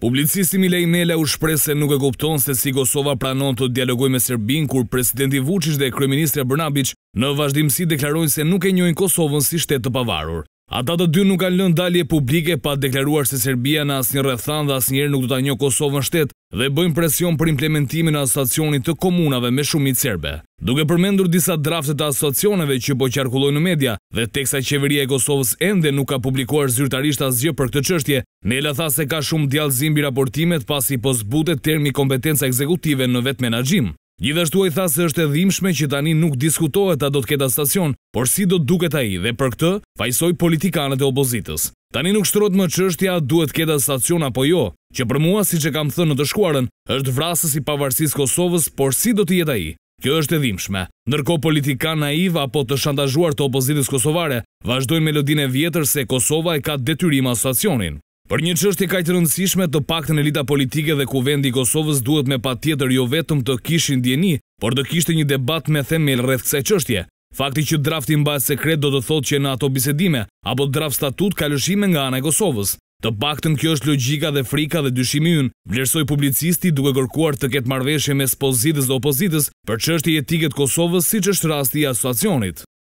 Publicisti Milej Mela u shprese se nuk e kupton se si Kosova pranon të dialogoj me Serbin kur presidenti Vucic dhe kreministre Brnabic në vazhdimësi deklarojnë se nuk e njojnë Kosovën si shtetë të pavarur. Ata të dy nuk kanë lënë dalje publike pa deklaruar se Serbia në asnjë rëthan dhe asnjëherë nuk do ta njohë Kosovën shtet dhe bëjnë presion për implementimin e asociacionit të komunave me shumicë serbe. Duke përmendur disa draftet të asociacioneve që po qarkullojnë në media dhe teksa qeveria e Kosovës ende nuk ka publikuar zyrtarisht asgjë për këtë çështje, Nela tha se ka shumë djallëzim bi raportimet pasi po zbutet termi kompetenca ekzekutive në vetë menaxhim. Gjithashtu e tha se është e dhimshme që tani nuk diskutohet a do të keta stacion, por si do të duket a i dhe për këtë fajsoj politikanët e opozitës. Tani nuk shtrot më qështja duhet keta stacion apo jo, që për mua si që kam thënë në të shkuarën, është vrasës i pavarësis Kosovës, por si do të jetë a i. Kjo është e dhimshme. Nërko politika naiv apo të shantazhuar të opozitës kosovare, vazhdojnë melodine vjetër se Kosova e ka detyrim stacionin. Për një qështje kajtë rëndësishme të pakt në elita politike dhe kuvendi i Kosovës duhet me pa tjetër jo vetëm të kishin djeni, por të kishtë një debat me themel rrethse qështje. Fakti që draftin ba sekret do të thot që në ato bisedime, apo draft statut ka lëshime nga anaj Kosovës. Të paktën kjo është logjika dhe frika dhe dyshimi unë, vlerësoj publicisti duke kërkuar të ketë marveshje me spozitës dhe opozitës për qështje etiket Kosovës si që është rasti i asociacionit.